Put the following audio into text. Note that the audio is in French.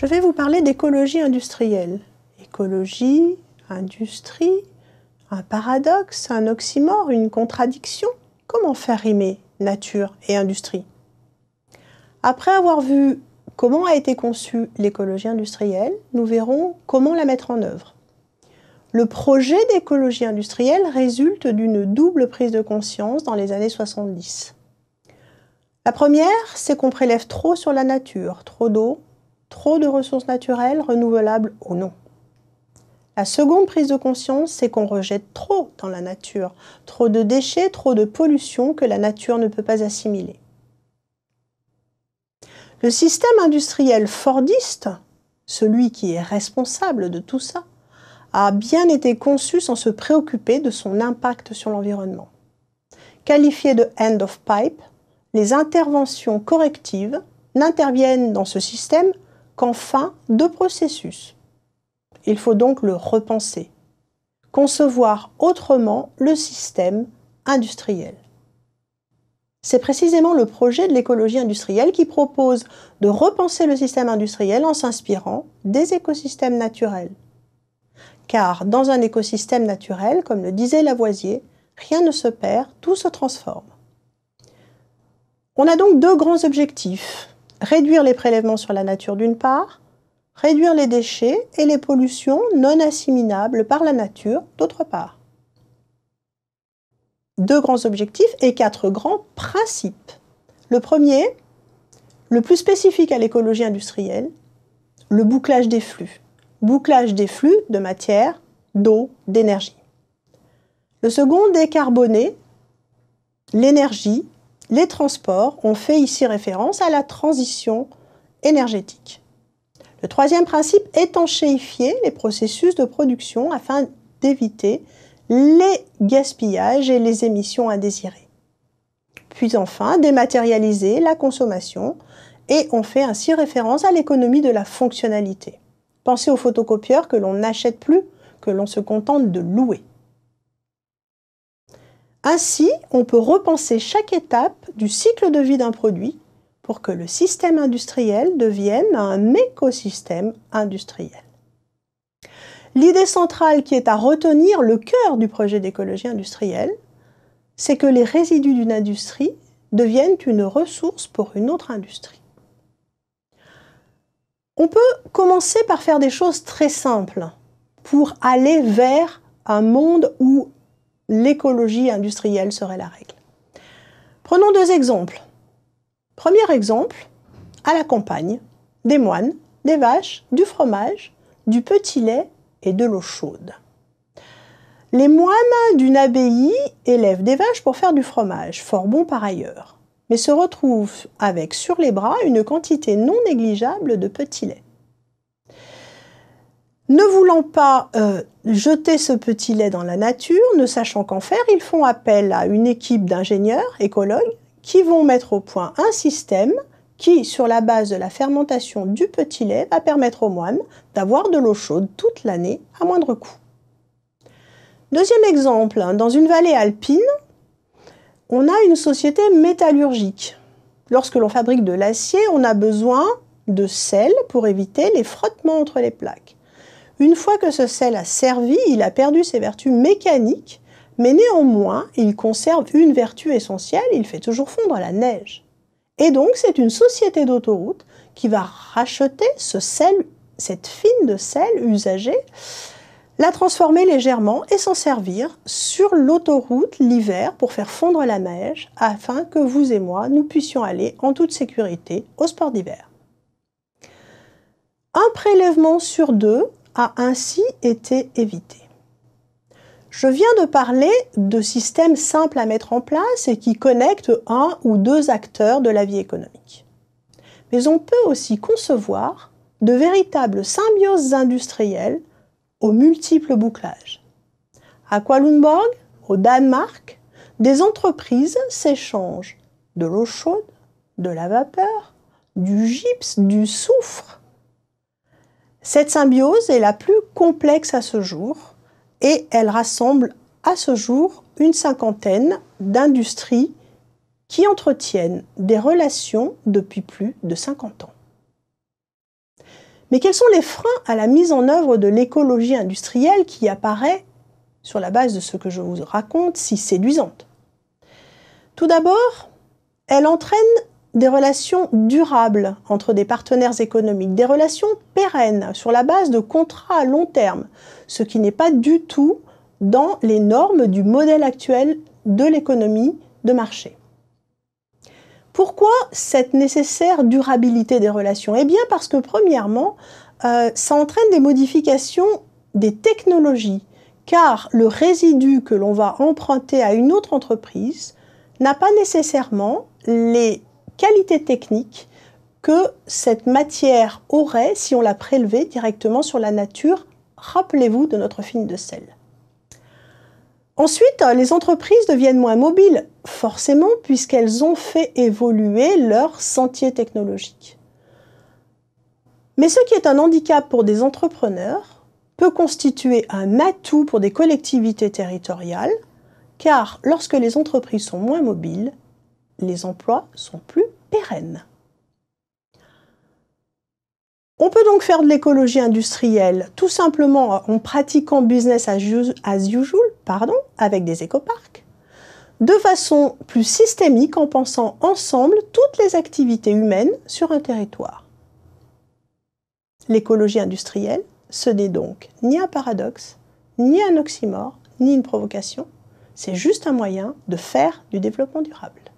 Je vais vous parler d'écologie industrielle. Écologie, industrie, un paradoxe, un oxymore, une contradiction. Comment faire rimer nature et industrie Après avoir vu comment a été conçue l'écologie industrielle, nous verrons comment la mettre en œuvre. Le projet d'écologie industrielle résulte d'une double prise de conscience dans les années 70. La première, c'est qu'on prélève trop sur la nature, trop d'eau, Trop de ressources naturelles, renouvelables ou non. La seconde prise de conscience, c'est qu'on rejette trop dans la nature, trop de déchets, trop de pollution que la nature ne peut pas assimiler. Le système industriel fordiste, celui qui est responsable de tout ça, a bien été conçu sans se préoccuper de son impact sur l'environnement. Qualifié de end of pipe, les interventions correctives n'interviennent dans ce système qu'en fin de processus. Il faut donc le repenser, concevoir autrement le système industriel. C'est précisément le projet de l'écologie industrielle qui propose de repenser le système industriel en s'inspirant des écosystèmes naturels. Car dans un écosystème naturel, comme le disait Lavoisier, rien ne se perd, tout se transforme. On a donc deux grands objectifs réduire les prélèvements sur la nature d'une part, réduire les déchets et les pollutions non assimilables par la nature d'autre part. Deux grands objectifs et quatre grands principes. Le premier, le plus spécifique à l'écologie industrielle, le bouclage des flux. Bouclage des flux de matière, d'eau, d'énergie. Le second, décarboner l'énergie, les transports, ont fait ici référence à la transition énergétique. Le troisième principe, étanchéifier les processus de production afin d'éviter les gaspillages et les émissions indésirées. Puis enfin, dématérialiser la consommation et on fait ainsi référence à l'économie de la fonctionnalité. Pensez aux photocopieurs que l'on n'achète plus, que l'on se contente de louer. Ainsi, on peut repenser chaque étape du cycle de vie d'un produit pour que le système industriel devienne un écosystème industriel. L'idée centrale qui est à retenir, le cœur du projet d'écologie industrielle, c'est que les résidus d'une industrie deviennent une ressource pour une autre industrie. On peut commencer par faire des choses très simples pour aller vers un monde où l'écologie industrielle serait la règle. Prenons deux exemples. Premier exemple, à la campagne, des moines, des vaches, du fromage, du petit lait et de l'eau chaude. Les moines d'une abbaye élèvent des vaches pour faire du fromage, fort bon par ailleurs, mais se retrouvent avec sur les bras une quantité non négligeable de petit lait ne voulant pas euh, jeter ce petit lait dans la nature, ne sachant qu'en faire, ils font appel à une équipe d'ingénieurs, écologues, qui vont mettre au point un système qui, sur la base de la fermentation du petit lait, va permettre aux moines d'avoir de l'eau chaude toute l'année à moindre coût. Deuxième exemple, hein, dans une vallée alpine, on a une société métallurgique. Lorsque l'on fabrique de l'acier, on a besoin de sel pour éviter les frottements entre les plaques. Une fois que ce sel a servi, il a perdu ses vertus mécaniques, mais néanmoins, il conserve une vertu essentielle, il fait toujours fondre la neige. Et donc, c'est une société d'autoroute qui va racheter ce sel, cette fine de sel usagée, la transformer légèrement et s'en servir sur l'autoroute l'hiver pour faire fondre la neige afin que vous et moi, nous puissions aller en toute sécurité au sport d'hiver. Un prélèvement sur deux a ainsi été évité. Je viens de parler de systèmes simples à mettre en place et qui connectent un ou deux acteurs de la vie économique. Mais on peut aussi concevoir de véritables symbioses industrielles aux multiples bouclages. À Kuala au Danemark, des entreprises s'échangent de l'eau chaude, de la vapeur, du gypse, du soufre, cette symbiose est la plus complexe à ce jour et elle rassemble à ce jour une cinquantaine d'industries qui entretiennent des relations depuis plus de 50 ans. Mais quels sont les freins à la mise en œuvre de l'écologie industrielle qui apparaît, sur la base de ce que je vous raconte, si séduisante Tout d'abord, elle entraîne des relations durables entre des partenaires économiques, des relations pérennes sur la base de contrats à long terme, ce qui n'est pas du tout dans les normes du modèle actuel de l'économie de marché. Pourquoi cette nécessaire durabilité des relations Eh bien parce que premièrement, euh, ça entraîne des modifications des technologies, car le résidu que l'on va emprunter à une autre entreprise n'a pas nécessairement les qualité technique que cette matière aurait si on la prélevait directement sur la nature. Rappelez-vous de notre film de sel. Ensuite, euh, les entreprises deviennent moins mobiles, forcément, puisqu'elles ont fait évoluer leur sentier technologique. Mais ce qui est un handicap pour des entrepreneurs peut constituer un atout pour des collectivités territoriales, car lorsque les entreprises sont moins mobiles, les emplois sont plus pérenne. On peut donc faire de l'écologie industrielle tout simplement en pratiquant business as usual pardon, avec des écoparcs, de façon plus systémique en pensant ensemble toutes les activités humaines sur un territoire. L'écologie industrielle, ce n'est donc ni un paradoxe, ni un oxymore, ni une provocation, c'est juste un moyen de faire du développement durable.